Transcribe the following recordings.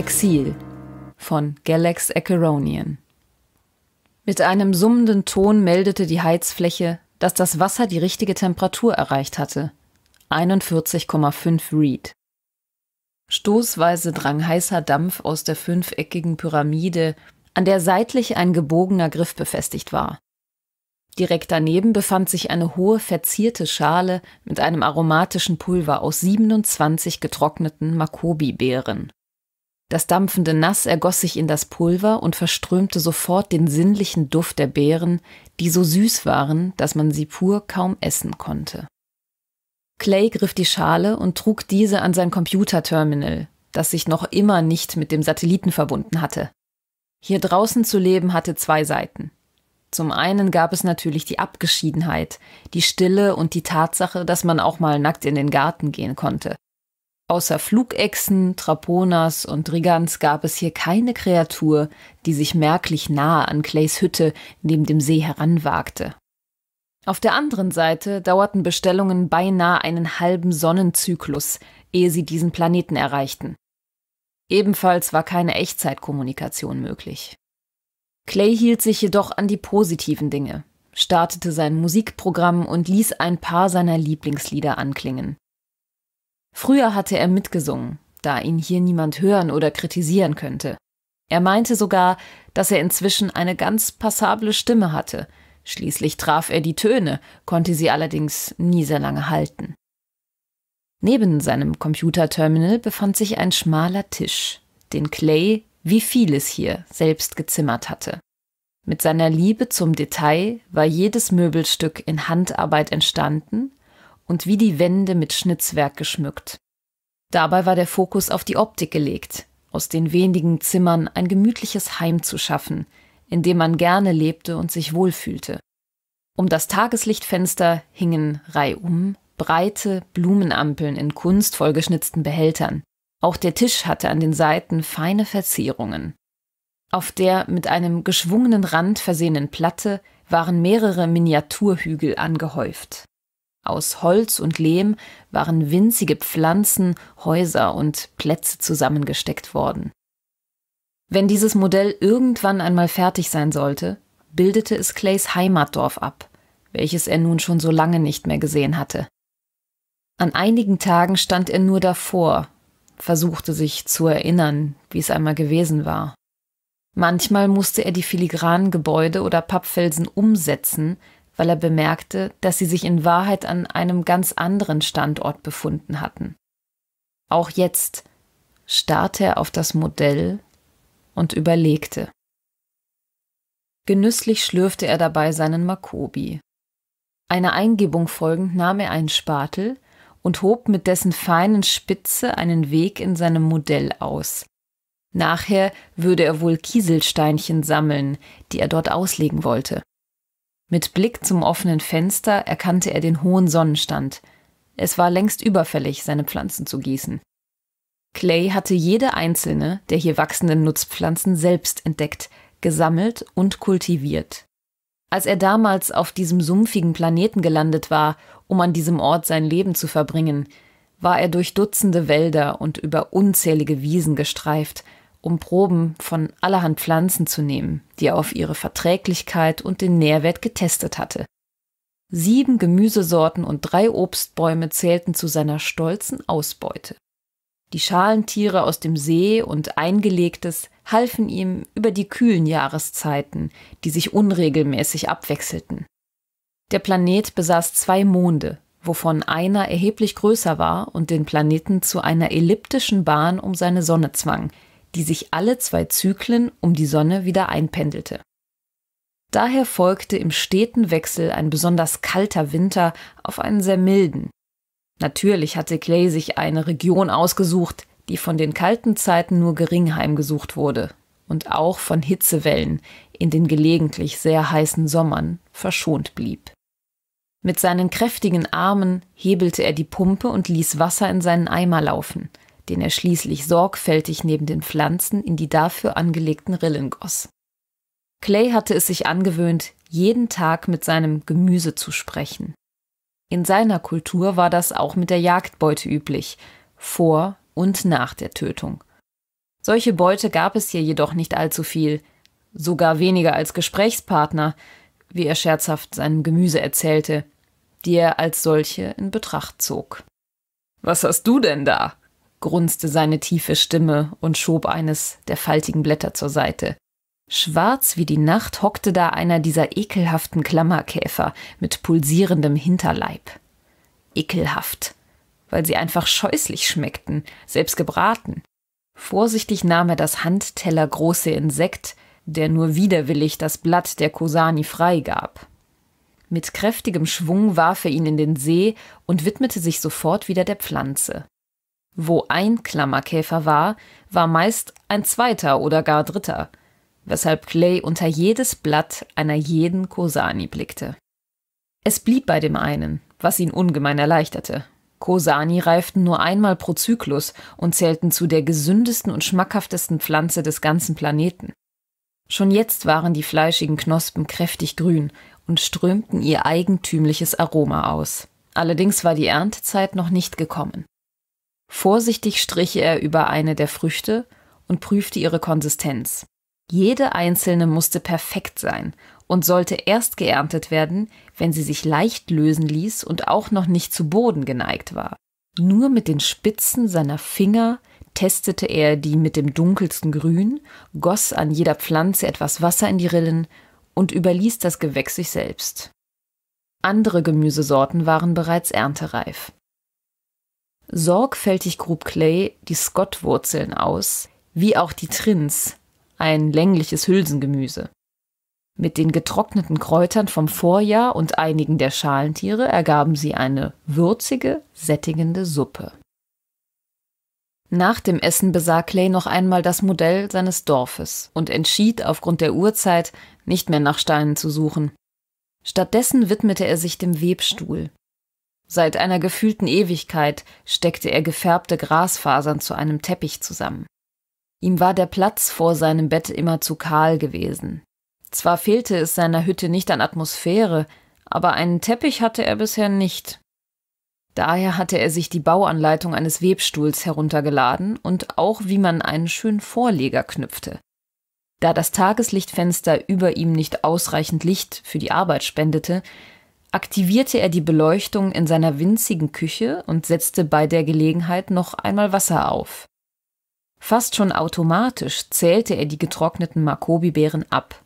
Exil von Galax Acheronian. Mit einem summenden Ton meldete die Heizfläche, dass das Wasser die richtige Temperatur erreicht hatte. 41,5 Reed. Stoßweise drang heißer Dampf aus der fünfeckigen Pyramide, an der seitlich ein gebogener Griff befestigt war. Direkt daneben befand sich eine hohe verzierte Schale mit einem aromatischen Pulver aus 27 getrockneten Makobi-Beeren. Das dampfende Nass ergoss sich in das Pulver und verströmte sofort den sinnlichen Duft der Beeren, die so süß waren, dass man sie pur kaum essen konnte. Clay griff die Schale und trug diese an sein Computerterminal, das sich noch immer nicht mit dem Satelliten verbunden hatte. Hier draußen zu leben hatte zwei Seiten. Zum einen gab es natürlich die Abgeschiedenheit, die Stille und die Tatsache, dass man auch mal nackt in den Garten gehen konnte. Außer Flugechsen, Traponas und Rigans gab es hier keine Kreatur, die sich merklich nahe an Clays Hütte neben dem See heranwagte. Auf der anderen Seite dauerten Bestellungen beinahe einen halben Sonnenzyklus, ehe sie diesen Planeten erreichten. Ebenfalls war keine Echtzeitkommunikation möglich. Clay hielt sich jedoch an die positiven Dinge, startete sein Musikprogramm und ließ ein paar seiner Lieblingslieder anklingen. Früher hatte er mitgesungen, da ihn hier niemand hören oder kritisieren könnte. Er meinte sogar, dass er inzwischen eine ganz passable Stimme hatte. Schließlich traf er die Töne, konnte sie allerdings nie sehr lange halten. Neben seinem Computerterminal befand sich ein schmaler Tisch, den Clay, wie vieles hier, selbst gezimmert hatte. Mit seiner Liebe zum Detail war jedes Möbelstück in Handarbeit entstanden und wie die Wände mit Schnitzwerk geschmückt. Dabei war der Fokus auf die Optik gelegt, aus den wenigen Zimmern ein gemütliches Heim zu schaffen, in dem man gerne lebte und sich wohlfühlte. Um das Tageslichtfenster hingen reihum breite Blumenampeln in kunstvoll geschnitzten Behältern. Auch der Tisch hatte an den Seiten feine Verzierungen. Auf der mit einem geschwungenen Rand versehenen Platte waren mehrere Miniaturhügel angehäuft. Aus Holz und Lehm waren winzige Pflanzen, Häuser und Plätze zusammengesteckt worden. Wenn dieses Modell irgendwann einmal fertig sein sollte, bildete es Clays Heimatdorf ab, welches er nun schon so lange nicht mehr gesehen hatte. An einigen Tagen stand er nur davor, versuchte sich zu erinnern, wie es einmal gewesen war. Manchmal musste er die filigranen Gebäude oder Pappfelsen umsetzen, weil er bemerkte, dass sie sich in Wahrheit an einem ganz anderen Standort befunden hatten. Auch jetzt starrte er auf das Modell und überlegte. Genüsslich schlürfte er dabei seinen Makobi. Einer Eingebung folgend nahm er einen Spatel und hob mit dessen feinen Spitze einen Weg in seinem Modell aus. Nachher würde er wohl Kieselsteinchen sammeln, die er dort auslegen wollte. Mit Blick zum offenen Fenster erkannte er den hohen Sonnenstand. Es war längst überfällig, seine Pflanzen zu gießen. Clay hatte jede einzelne der hier wachsenden Nutzpflanzen selbst entdeckt, gesammelt und kultiviert. Als er damals auf diesem sumpfigen Planeten gelandet war, um an diesem Ort sein Leben zu verbringen, war er durch Dutzende Wälder und über unzählige Wiesen gestreift, um Proben von allerhand Pflanzen zu nehmen, die er auf ihre Verträglichkeit und den Nährwert getestet hatte. Sieben Gemüsesorten und drei Obstbäume zählten zu seiner stolzen Ausbeute. Die Schalentiere aus dem See und Eingelegtes halfen ihm über die kühlen Jahreszeiten, die sich unregelmäßig abwechselten. Der Planet besaß zwei Monde, wovon einer erheblich größer war und den Planeten zu einer elliptischen Bahn um seine Sonne zwang, die sich alle zwei Zyklen um die Sonne wieder einpendelte. Daher folgte im steten Wechsel ein besonders kalter Winter auf einen sehr milden. Natürlich hatte Clay sich eine Region ausgesucht, die von den kalten Zeiten nur gering heimgesucht wurde und auch von Hitzewellen in den gelegentlich sehr heißen Sommern verschont blieb. Mit seinen kräftigen Armen hebelte er die Pumpe und ließ Wasser in seinen Eimer laufen – den er schließlich sorgfältig neben den Pflanzen in die dafür angelegten Rillen goss. Clay hatte es sich angewöhnt, jeden Tag mit seinem Gemüse zu sprechen. In seiner Kultur war das auch mit der Jagdbeute üblich, vor und nach der Tötung. Solche Beute gab es hier jedoch nicht allzu viel, sogar weniger als Gesprächspartner, wie er scherzhaft seinem Gemüse erzählte, die er als solche in Betracht zog. Was hast du denn da? grunzte seine tiefe Stimme und schob eines der faltigen Blätter zur Seite. Schwarz wie die Nacht hockte da einer dieser ekelhaften Klammerkäfer mit pulsierendem Hinterleib. Ekelhaft, weil sie einfach scheußlich schmeckten, selbst gebraten. Vorsichtig nahm er das handtellergroße Insekt, der nur widerwillig das Blatt der Kosani freigab. Mit kräftigem Schwung warf er ihn in den See und widmete sich sofort wieder der Pflanze. Wo ein Klammerkäfer war, war meist ein zweiter oder gar dritter, weshalb Clay unter jedes Blatt einer jeden Kosani blickte. Es blieb bei dem einen, was ihn ungemein erleichterte. Kosani reiften nur einmal pro Zyklus und zählten zu der gesündesten und schmackhaftesten Pflanze des ganzen Planeten. Schon jetzt waren die fleischigen Knospen kräftig grün und strömten ihr eigentümliches Aroma aus. Allerdings war die Erntezeit noch nicht gekommen. Vorsichtig strich er über eine der Früchte und prüfte ihre Konsistenz. Jede einzelne musste perfekt sein und sollte erst geerntet werden, wenn sie sich leicht lösen ließ und auch noch nicht zu Boden geneigt war. Nur mit den Spitzen seiner Finger testete er die mit dem dunkelsten Grün, goss an jeder Pflanze etwas Wasser in die Rillen und überließ das Gewächs sich selbst. Andere Gemüsesorten waren bereits erntereif. Sorgfältig grub Clay die Scottwurzeln aus, wie auch die Trins, ein längliches Hülsengemüse. Mit den getrockneten Kräutern vom Vorjahr und einigen der Schalentiere ergaben sie eine würzige, sättigende Suppe. Nach dem Essen besah Clay noch einmal das Modell seines Dorfes und entschied aufgrund der Uhrzeit, nicht mehr nach Steinen zu suchen. Stattdessen widmete er sich dem Webstuhl, Seit einer gefühlten Ewigkeit steckte er gefärbte Grasfasern zu einem Teppich zusammen. Ihm war der Platz vor seinem Bett immer zu kahl gewesen. Zwar fehlte es seiner Hütte nicht an Atmosphäre, aber einen Teppich hatte er bisher nicht. Daher hatte er sich die Bauanleitung eines Webstuhls heruntergeladen und auch, wie man einen schönen Vorleger knüpfte. Da das Tageslichtfenster über ihm nicht ausreichend Licht für die Arbeit spendete, aktivierte er die Beleuchtung in seiner winzigen Küche und setzte bei der Gelegenheit noch einmal Wasser auf. Fast schon automatisch zählte er die getrockneten Makobi-Beeren ab.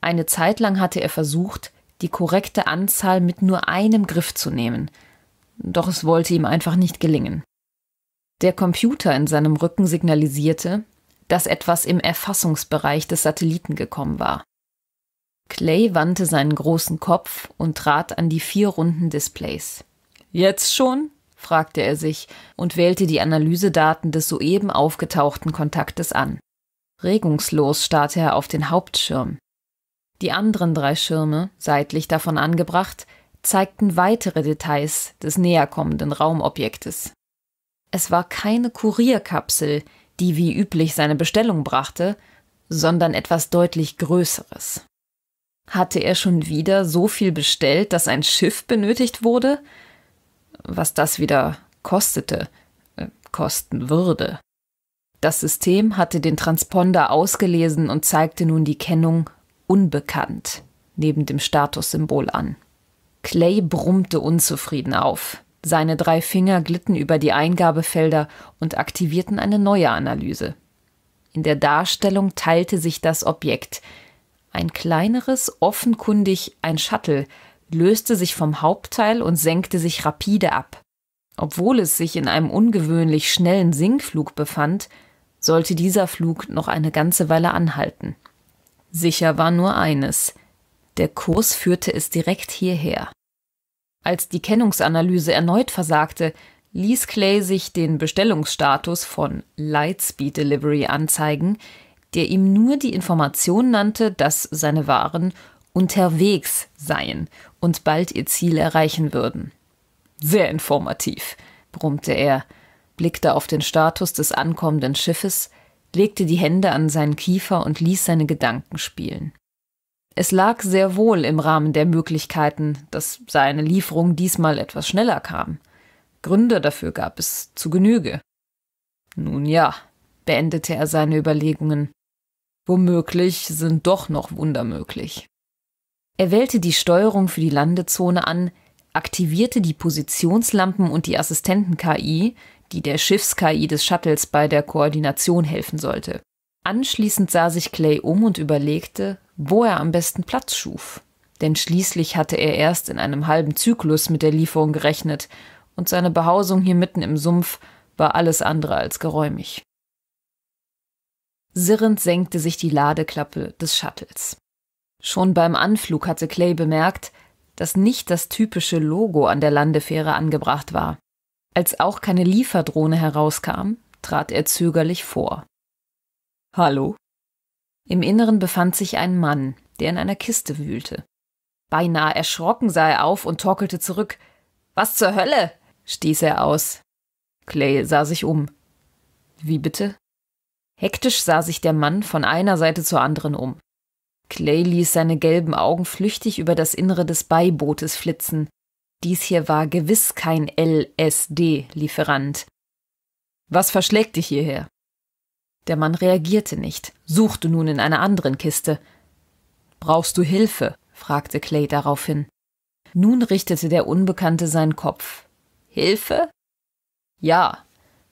Eine Zeit lang hatte er versucht, die korrekte Anzahl mit nur einem Griff zu nehmen. Doch es wollte ihm einfach nicht gelingen. Der Computer in seinem Rücken signalisierte, dass etwas im Erfassungsbereich des Satelliten gekommen war. Clay wandte seinen großen Kopf und trat an die vier runden Displays. Jetzt schon? fragte er sich und wählte die Analysedaten des soeben aufgetauchten Kontaktes an. Regungslos starrte er auf den Hauptschirm. Die anderen drei Schirme, seitlich davon angebracht, zeigten weitere Details des näherkommenden Raumobjektes. Es war keine Kurierkapsel, die wie üblich seine Bestellung brachte, sondern etwas deutlich Größeres. Hatte er schon wieder so viel bestellt, dass ein Schiff benötigt wurde? Was das wieder kostete, äh, kosten würde. Das System hatte den Transponder ausgelesen und zeigte nun die Kennung unbekannt neben dem Statussymbol an. Clay brummte unzufrieden auf. Seine drei Finger glitten über die Eingabefelder und aktivierten eine neue Analyse. In der Darstellung teilte sich das Objekt, ein kleineres, offenkundig ein Shuttle, löste sich vom Hauptteil und senkte sich rapide ab. Obwohl es sich in einem ungewöhnlich schnellen Sinkflug befand, sollte dieser Flug noch eine ganze Weile anhalten. Sicher war nur eines. Der Kurs führte es direkt hierher. Als die Kennungsanalyse erneut versagte, ließ Clay sich den Bestellungsstatus von Lightspeed Delivery anzeigen, der ihm nur die Information nannte, dass seine Waren unterwegs seien und bald ihr Ziel erreichen würden. Sehr informativ, brummte er, blickte auf den Status des ankommenden Schiffes, legte die Hände an seinen Kiefer und ließ seine Gedanken spielen. Es lag sehr wohl im Rahmen der Möglichkeiten, dass seine Lieferung diesmal etwas schneller kam. Gründe dafür gab es zu Genüge. Nun ja, beendete er seine Überlegungen. Womöglich sind doch noch Wunder möglich. Er wählte die Steuerung für die Landezone an, aktivierte die Positionslampen und die Assistenten-KI, die der Schiffs-KI des Shuttles bei der Koordination helfen sollte. Anschließend sah sich Clay um und überlegte, wo er am besten Platz schuf. Denn schließlich hatte er erst in einem halben Zyklus mit der Lieferung gerechnet und seine Behausung hier mitten im Sumpf war alles andere als geräumig. Sirrend senkte sich die Ladeklappe des Shuttles. Schon beim Anflug hatte Clay bemerkt, dass nicht das typische Logo an der Landefähre angebracht war. Als auch keine Lieferdrohne herauskam, trat er zögerlich vor. Hallo? Im Inneren befand sich ein Mann, der in einer Kiste wühlte. Beinahe erschrocken sah er auf und torkelte zurück. Was zur Hölle? stieß er aus. Clay sah sich um. Wie bitte? Hektisch sah sich der Mann von einer Seite zur anderen um. Clay ließ seine gelben Augen flüchtig über das Innere des Beibootes flitzen. Dies hier war gewiss kein LSD-Lieferant. Was verschlägt dich hierher? Der Mann reagierte nicht, suchte nun in einer anderen Kiste. Brauchst du Hilfe? fragte Clay daraufhin. Nun richtete der Unbekannte seinen Kopf. Hilfe? Ja,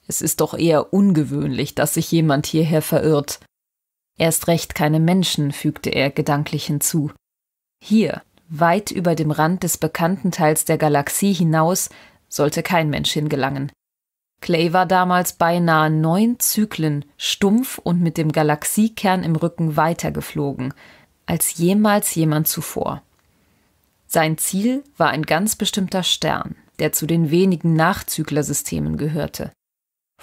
es ist doch eher ungewöhnlich, dass sich jemand hierher verirrt. Erst recht keine Menschen, fügte er gedanklich hinzu. Hier, weit über dem Rand des bekannten Teils der Galaxie hinaus, sollte kein Mensch hingelangen. Clay war damals beinahe neun Zyklen stumpf und mit dem Galaxiekern im Rücken weitergeflogen, als jemals jemand zuvor. Sein Ziel war ein ganz bestimmter Stern, der zu den wenigen Nachzyklersystemen gehörte.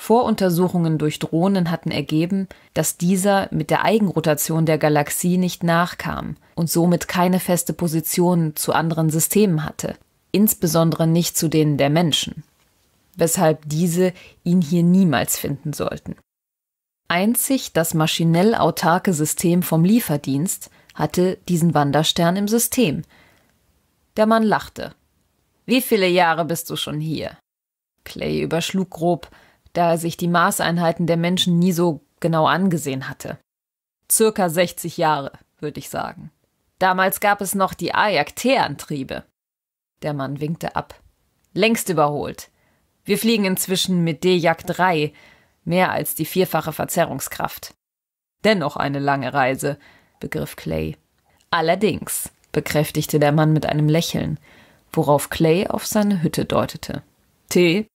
Voruntersuchungen durch Drohnen hatten ergeben, dass dieser mit der Eigenrotation der Galaxie nicht nachkam und somit keine feste Position zu anderen Systemen hatte, insbesondere nicht zu denen der Menschen, weshalb diese ihn hier niemals finden sollten. Einzig das maschinell autarke System vom Lieferdienst hatte diesen Wanderstern im System. Der Mann lachte. Wie viele Jahre bist du schon hier? Clay überschlug grob, da er sich die Maßeinheiten der Menschen nie so genau angesehen hatte. Circa 60 Jahre, würde ich sagen. Damals gab es noch die Ajax-T-Antriebe. Der Mann winkte ab. Längst überholt. Wir fliegen inzwischen mit d 3 mehr als die vierfache Verzerrungskraft. Dennoch eine lange Reise, begriff Clay. Allerdings, bekräftigte der Mann mit einem Lächeln, worauf Clay auf seine Hütte deutete. Tee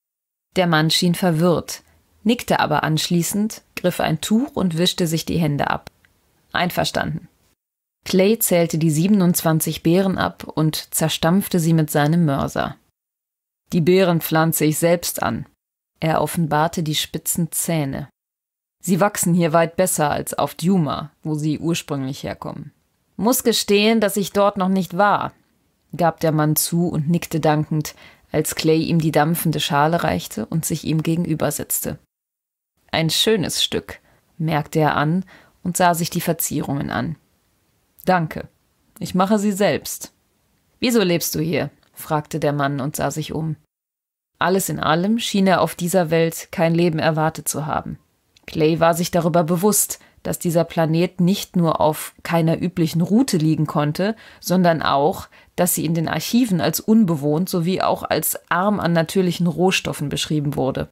der Mann schien verwirrt, nickte aber anschließend, griff ein Tuch und wischte sich die Hände ab. Einverstanden. Clay zählte die 27 Beeren ab und zerstampfte sie mit seinem Mörser. Die Beeren pflanze ich selbst an. Er offenbarte die spitzen Zähne. Sie wachsen hier weit besser als auf Duma, wo sie ursprünglich herkommen. Muss gestehen, dass ich dort noch nicht war, gab der Mann zu und nickte dankend, als Clay ihm die dampfende Schale reichte und sich ihm gegenübersetzte. Ein schönes Stück, merkte er an und sah sich die Verzierungen an. Danke, ich mache sie selbst. Wieso lebst du hier? fragte der Mann und sah sich um. Alles in allem schien er auf dieser Welt kein Leben erwartet zu haben. Clay war sich darüber bewusst, dass dieser Planet nicht nur auf keiner üblichen Route liegen konnte, sondern auch, dass sie in den Archiven als unbewohnt sowie auch als arm an natürlichen Rohstoffen beschrieben wurde.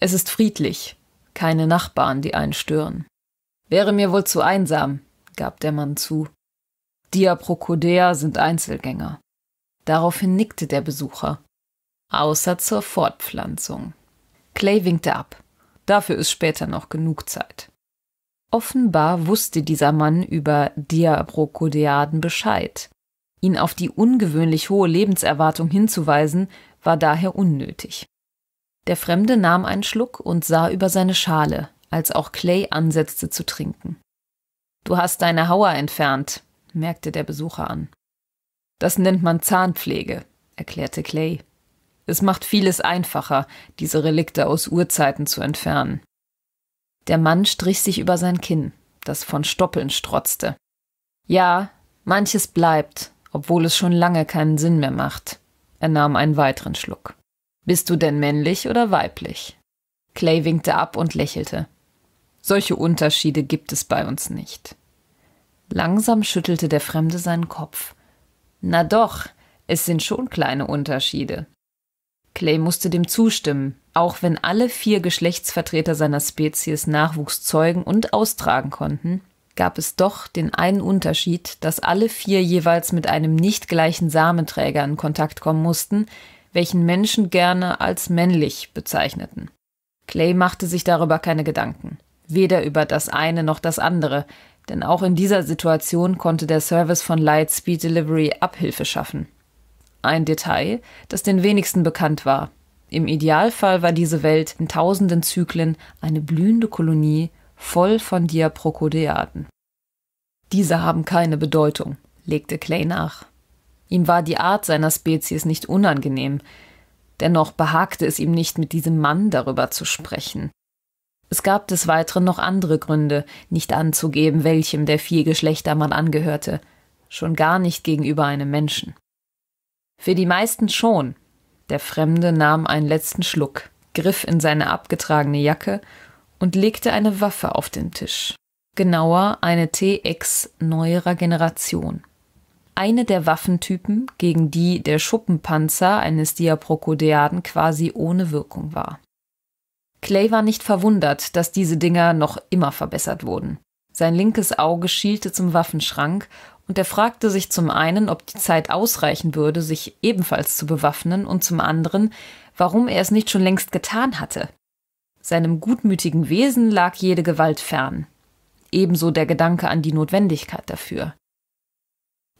Es ist friedlich, keine Nachbarn, die einen stören. Wäre mir wohl zu einsam, gab der Mann zu. Diaprocodea sind Einzelgänger. Daraufhin nickte der Besucher. Außer zur Fortpflanzung. Clay winkte ab. Dafür ist später noch genug Zeit. Offenbar wusste dieser Mann über Diabrokodeaden Bescheid. Ihn auf die ungewöhnlich hohe Lebenserwartung hinzuweisen, war daher unnötig. Der Fremde nahm einen Schluck und sah über seine Schale, als auch Clay ansetzte zu trinken. Du hast deine Hauer entfernt, merkte der Besucher an. Das nennt man Zahnpflege, erklärte Clay. Es macht vieles einfacher, diese Relikte aus Urzeiten zu entfernen. Der Mann strich sich über sein Kinn, das von Stoppeln strotzte. Ja, manches bleibt, obwohl es schon lange keinen Sinn mehr macht. Er nahm einen weiteren Schluck. Bist du denn männlich oder weiblich? Clay winkte ab und lächelte. Solche Unterschiede gibt es bei uns nicht. Langsam schüttelte der Fremde seinen Kopf. Na doch, es sind schon kleine Unterschiede. Clay musste dem zustimmen, auch wenn alle vier Geschlechtsvertreter seiner Spezies Nachwuchs zeugen und austragen konnten, gab es doch den einen Unterschied, dass alle vier jeweils mit einem nicht gleichen Samenträger in Kontakt kommen mussten, welchen Menschen gerne als männlich bezeichneten. Clay machte sich darüber keine Gedanken, weder über das eine noch das andere, denn auch in dieser Situation konnte der Service von Lightspeed Delivery Abhilfe schaffen ein Detail, das den wenigsten bekannt war. Im Idealfall war diese Welt in tausenden Zyklen eine blühende Kolonie voll von Diaprokodeaten. Diese haben keine Bedeutung, legte Clay nach. Ihm war die Art seiner Spezies nicht unangenehm, dennoch behagte es ihm nicht, mit diesem Mann darüber zu sprechen. Es gab des Weiteren noch andere Gründe, nicht anzugeben, welchem der vier Geschlechter man angehörte, schon gar nicht gegenüber einem Menschen. Für die meisten schon. Der Fremde nahm einen letzten Schluck, griff in seine abgetragene Jacke und legte eine Waffe auf den Tisch. Genauer eine TX neuerer Generation. Eine der Waffentypen, gegen die der Schuppenpanzer eines Diaprokodeaden quasi ohne Wirkung war. Clay war nicht verwundert, dass diese Dinger noch immer verbessert wurden. Sein linkes Auge schielte zum Waffenschrank und er fragte sich zum einen, ob die Zeit ausreichen würde, sich ebenfalls zu bewaffnen, und zum anderen, warum er es nicht schon längst getan hatte. Seinem gutmütigen Wesen lag jede Gewalt fern, ebenso der Gedanke an die Notwendigkeit dafür.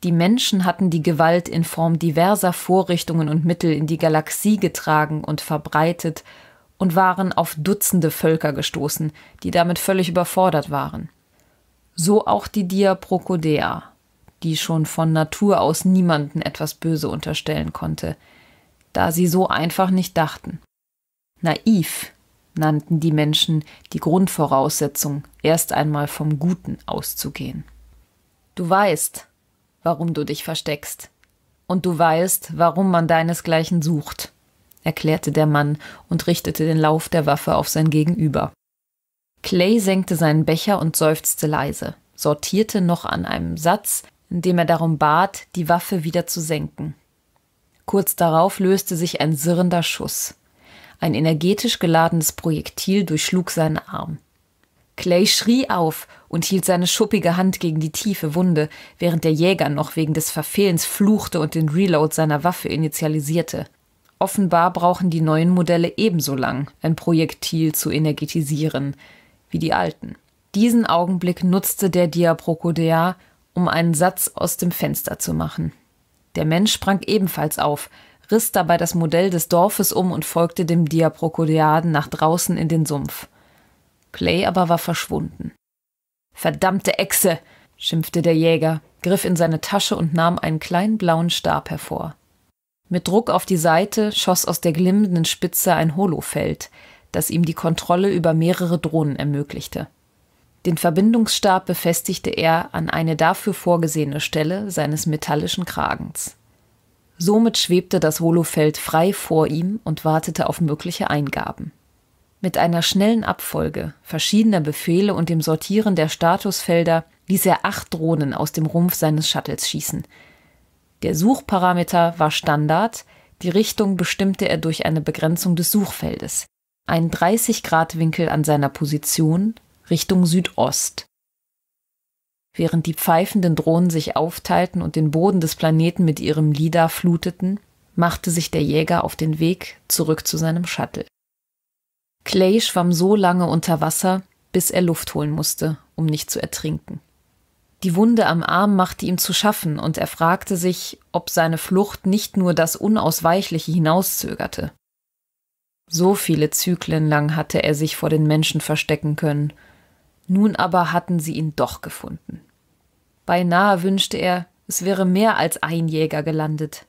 Die Menschen hatten die Gewalt in Form diverser Vorrichtungen und Mittel in die Galaxie getragen und verbreitet und waren auf Dutzende Völker gestoßen, die damit völlig überfordert waren. So auch die Diaprokodea die schon von Natur aus niemanden etwas Böse unterstellen konnte, da sie so einfach nicht dachten. Naiv nannten die Menschen die Grundvoraussetzung, erst einmal vom Guten auszugehen. Du weißt, warum du dich versteckst, und du weißt, warum man deinesgleichen sucht, erklärte der Mann und richtete den Lauf der Waffe auf sein Gegenüber. Clay senkte seinen Becher und seufzte leise, sortierte noch an einem Satz, indem er darum bat, die Waffe wieder zu senken. Kurz darauf löste sich ein sirrender Schuss. Ein energetisch geladenes Projektil durchschlug seinen Arm. Clay schrie auf und hielt seine schuppige Hand gegen die tiefe Wunde, während der Jäger noch wegen des Verfehlens fluchte und den Reload seiner Waffe initialisierte. Offenbar brauchen die neuen Modelle ebenso lang, ein Projektil zu energetisieren, wie die alten. Diesen Augenblick nutzte der Diaprocodea, um einen Satz aus dem Fenster zu machen. Der Mensch sprang ebenfalls auf, riss dabei das Modell des Dorfes um und folgte dem Diaprokodiaden nach draußen in den Sumpf. Clay aber war verschwunden. Verdammte Echse! schimpfte der Jäger, griff in seine Tasche und nahm einen kleinen blauen Stab hervor. Mit Druck auf die Seite schoss aus der glimmenden Spitze ein Holofeld, das ihm die Kontrolle über mehrere Drohnen ermöglichte. Den Verbindungsstab befestigte er an eine dafür vorgesehene Stelle seines metallischen Kragens. Somit schwebte das Holofeld frei vor ihm und wartete auf mögliche Eingaben. Mit einer schnellen Abfolge verschiedener Befehle und dem Sortieren der Statusfelder ließ er acht Drohnen aus dem Rumpf seines Shuttles schießen. Der Suchparameter war Standard, die Richtung bestimmte er durch eine Begrenzung des Suchfeldes. Ein 30-Grad-Winkel an seiner Position Richtung Südost. Während die pfeifenden Drohnen sich aufteilten und den Boden des Planeten mit ihrem Lida fluteten, machte sich der Jäger auf den Weg zurück zu seinem Shuttle. Clay schwamm so lange unter Wasser, bis er Luft holen musste, um nicht zu ertrinken. Die Wunde am Arm machte ihm zu schaffen, und er fragte sich, ob seine Flucht nicht nur das Unausweichliche hinauszögerte. So viele Zyklen lang hatte er sich vor den Menschen verstecken können – nun aber hatten sie ihn doch gefunden. Beinahe wünschte er, es wäre mehr als ein Jäger gelandet.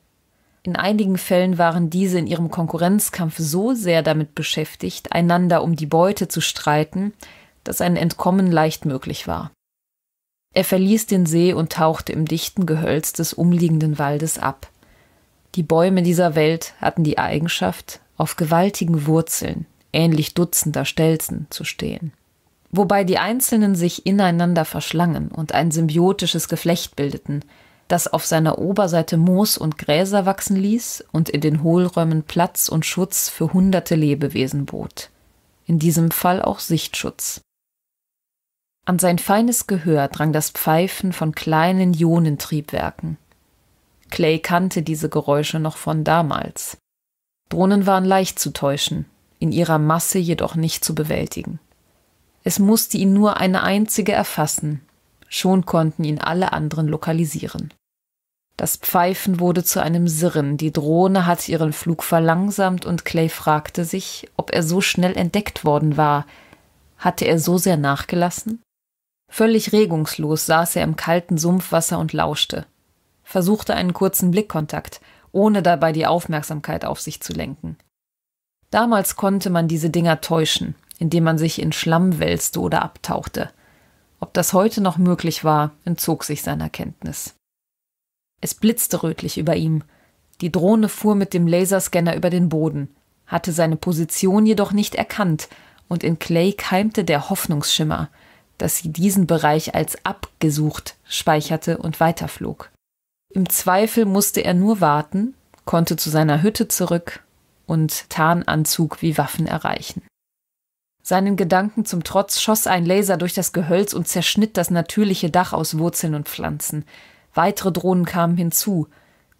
In einigen Fällen waren diese in ihrem Konkurrenzkampf so sehr damit beschäftigt, einander um die Beute zu streiten, dass ein Entkommen leicht möglich war. Er verließ den See und tauchte im dichten Gehölz des umliegenden Waldes ab. Die Bäume dieser Welt hatten die Eigenschaft, auf gewaltigen Wurzeln, ähnlich dutzender Stelzen, zu stehen wobei die einzelnen sich ineinander verschlangen und ein symbiotisches Geflecht bildeten, das auf seiner Oberseite Moos und Gräser wachsen ließ und in den Hohlräumen Platz und Schutz für hunderte Lebewesen bot. In diesem Fall auch Sichtschutz. An sein feines Gehör drang das Pfeifen von kleinen Ionentriebwerken. Clay kannte diese Geräusche noch von damals. Drohnen waren leicht zu täuschen, in ihrer Masse jedoch nicht zu bewältigen. Es musste ihn nur eine einzige erfassen. Schon konnten ihn alle anderen lokalisieren. Das Pfeifen wurde zu einem Sirren, die Drohne hatte ihren Flug verlangsamt und Clay fragte sich, ob er so schnell entdeckt worden war. Hatte er so sehr nachgelassen? Völlig regungslos saß er im kalten Sumpfwasser und lauschte, versuchte einen kurzen Blickkontakt, ohne dabei die Aufmerksamkeit auf sich zu lenken. Damals konnte man diese Dinger täuschen, in dem man sich in Schlamm wälzte oder abtauchte. Ob das heute noch möglich war, entzog sich seiner Kenntnis. Es blitzte rötlich über ihm. Die Drohne fuhr mit dem Laserscanner über den Boden, hatte seine Position jedoch nicht erkannt, und in Clay keimte der Hoffnungsschimmer, dass sie diesen Bereich als abgesucht speicherte und weiterflog. Im Zweifel musste er nur warten, konnte zu seiner Hütte zurück und Tarnanzug wie Waffen erreichen. Seinen Gedanken zum Trotz schoss ein Laser durch das Gehölz und zerschnitt das natürliche Dach aus Wurzeln und Pflanzen. Weitere Drohnen kamen hinzu.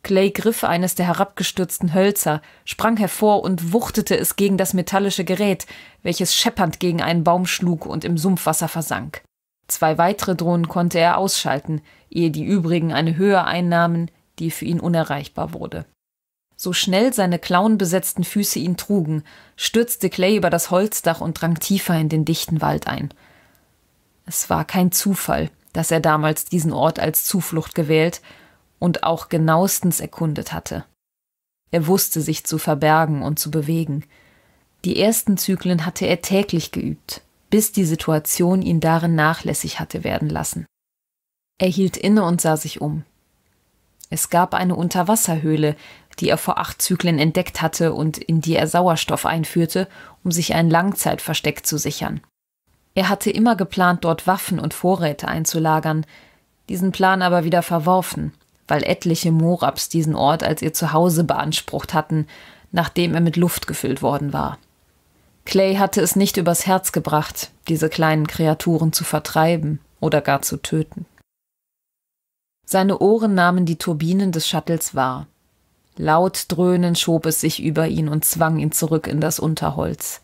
Clay griff eines der herabgestürzten Hölzer, sprang hervor und wuchtete es gegen das metallische Gerät, welches scheppernd gegen einen Baum schlug und im Sumpfwasser versank. Zwei weitere Drohnen konnte er ausschalten, ehe die übrigen eine Höhe einnahmen, die für ihn unerreichbar wurde. So schnell seine klauenbesetzten Füße ihn trugen, stürzte Clay über das Holzdach und drang tiefer in den dichten Wald ein. Es war kein Zufall, dass er damals diesen Ort als Zuflucht gewählt und auch genauestens erkundet hatte. Er wusste sich zu verbergen und zu bewegen. Die ersten Zyklen hatte er täglich geübt, bis die Situation ihn darin nachlässig hatte werden lassen. Er hielt inne und sah sich um. Es gab eine Unterwasserhöhle, die er vor acht Zyklen entdeckt hatte und in die er Sauerstoff einführte, um sich ein Langzeitversteck zu sichern. Er hatte immer geplant, dort Waffen und Vorräte einzulagern, diesen Plan aber wieder verworfen, weil etliche Morabs diesen Ort als ihr Zuhause beansprucht hatten, nachdem er mit Luft gefüllt worden war. Clay hatte es nicht übers Herz gebracht, diese kleinen Kreaturen zu vertreiben oder gar zu töten. Seine Ohren nahmen die Turbinen des Shuttles wahr. Laut dröhnend schob es sich über ihn und zwang ihn zurück in das Unterholz.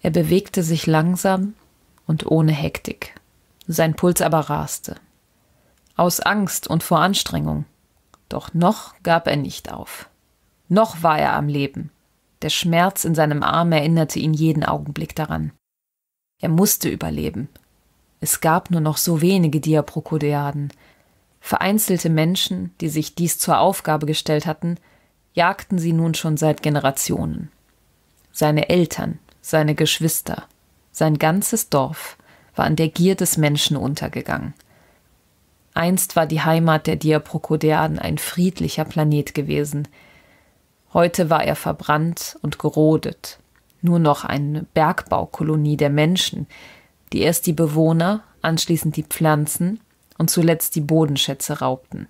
Er bewegte sich langsam und ohne Hektik. Sein Puls aber raste. Aus Angst und vor Anstrengung. Doch noch gab er nicht auf. Noch war er am Leben. Der Schmerz in seinem Arm erinnerte ihn jeden Augenblick daran. Er musste überleben. Es gab nur noch so wenige Diaprokodeaden. Vereinzelte Menschen, die sich dies zur Aufgabe gestellt hatten, jagten sie nun schon seit Generationen. Seine Eltern, seine Geschwister, sein ganzes Dorf war an der Gier des Menschen untergegangen. Einst war die Heimat der Diaprokodeaden ein friedlicher Planet gewesen. Heute war er verbrannt und gerodet, nur noch eine Bergbaukolonie der Menschen, die erst die Bewohner, anschließend die Pflanzen und zuletzt die Bodenschätze raubten.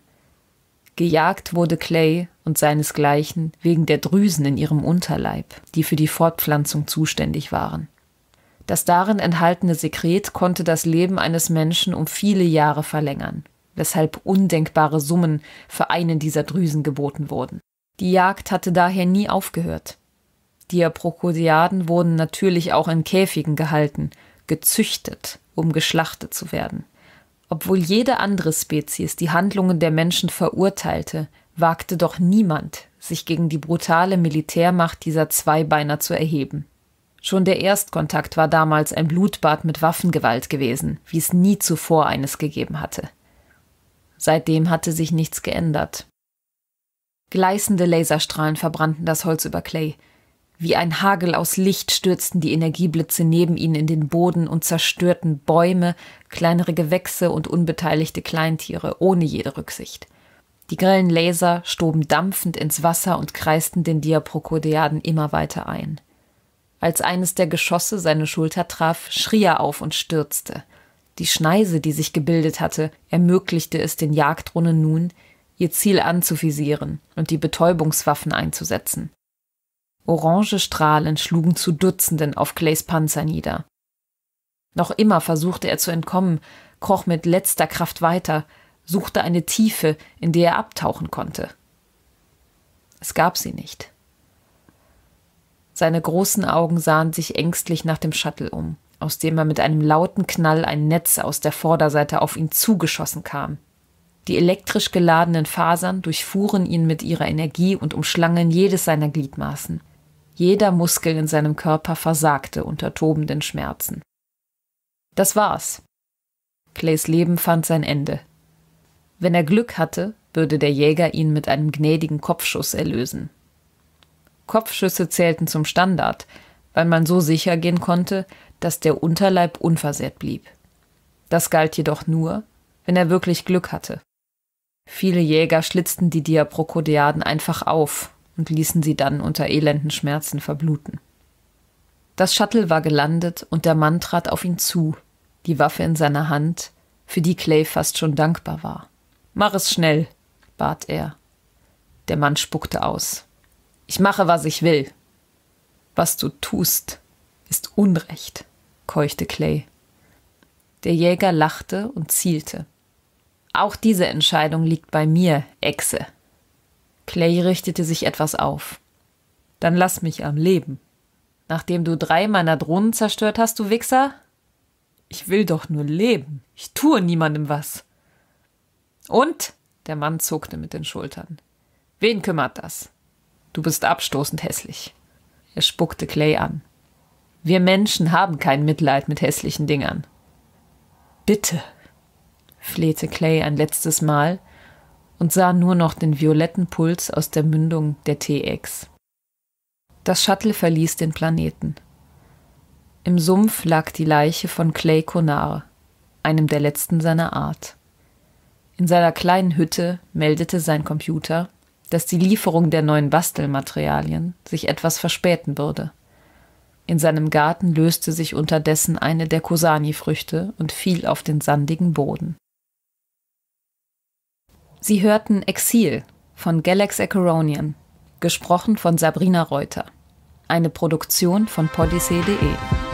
Gejagt wurde Clay und seinesgleichen wegen der Drüsen in ihrem Unterleib, die für die Fortpflanzung zuständig waren. Das darin enthaltene Sekret konnte das Leben eines Menschen um viele Jahre verlängern, weshalb undenkbare Summen für einen dieser Drüsen geboten wurden. Die Jagd hatte daher nie aufgehört. Diaprokodiaden wurden natürlich auch in Käfigen gehalten, gezüchtet, um geschlachtet zu werden. Obwohl jede andere Spezies die Handlungen der Menschen verurteilte, wagte doch niemand, sich gegen die brutale Militärmacht dieser Zweibeiner zu erheben. Schon der Erstkontakt war damals ein Blutbad mit Waffengewalt gewesen, wie es nie zuvor eines gegeben hatte. Seitdem hatte sich nichts geändert. Gleißende Laserstrahlen verbrannten das Holz über Clay, wie ein Hagel aus Licht stürzten die Energieblitze neben ihnen in den Boden und zerstörten Bäume, kleinere Gewächse und unbeteiligte Kleintiere ohne jede Rücksicht. Die grellen Laser stoben dampfend ins Wasser und kreisten den Diaprokodeaden immer weiter ein. Als eines der Geschosse seine Schulter traf, schrie er auf und stürzte. Die Schneise, die sich gebildet hatte, ermöglichte es den Jagddrohnen nun, ihr Ziel anzuvisieren und die Betäubungswaffen einzusetzen. Orange Strahlen schlugen zu Dutzenden auf Clays Panzer nieder. Noch immer versuchte er zu entkommen, kroch mit letzter Kraft weiter, suchte eine Tiefe, in der er abtauchen konnte. Es gab sie nicht. Seine großen Augen sahen sich ängstlich nach dem Shuttle um, aus dem er mit einem lauten Knall ein Netz aus der Vorderseite auf ihn zugeschossen kam. Die elektrisch geladenen Fasern durchfuhren ihn mit ihrer Energie und umschlangen jedes seiner Gliedmaßen. Jeder Muskel in seinem Körper versagte unter tobenden Schmerzen. Das war's. Clays Leben fand sein Ende. Wenn er Glück hatte, würde der Jäger ihn mit einem gnädigen Kopfschuss erlösen. Kopfschüsse zählten zum Standard, weil man so sicher gehen konnte, dass der Unterleib unversehrt blieb. Das galt jedoch nur, wenn er wirklich Glück hatte. Viele Jäger schlitzten die Diaprokodeaden einfach auf und ließen sie dann unter elenden Schmerzen verbluten. Das Shuttle war gelandet und der Mann trat auf ihn zu, die Waffe in seiner Hand, für die Clay fast schon dankbar war. Mach es schnell, bat er. Der Mann spuckte aus. Ich mache, was ich will. Was du tust, ist Unrecht, keuchte Clay. Der Jäger lachte und zielte. Auch diese Entscheidung liegt bei mir, Echse, Clay richtete sich etwas auf. Dann lass mich am Leben. Nachdem du drei meiner Drohnen zerstört hast, du Wichser? Ich will doch nur leben. Ich tue niemandem was. Und? Der Mann zuckte mit den Schultern. Wen kümmert das? Du bist abstoßend hässlich. Er spuckte Clay an. Wir Menschen haben kein Mitleid mit hässlichen Dingern. Bitte, flehte Clay ein letztes Mal, und sah nur noch den violetten Puls aus der Mündung der TX. Das Shuttle verließ den Planeten. Im Sumpf lag die Leiche von Clay Konar, einem der letzten seiner Art. In seiner kleinen Hütte meldete sein Computer, dass die Lieferung der neuen Bastelmaterialien sich etwas verspäten würde. In seinem Garten löste sich unterdessen eine der Kosani-Früchte und fiel auf den sandigen Boden. Sie hörten Exil von Galax Acheronian, gesprochen von Sabrina Reuter. Eine Produktion von podyssee.de.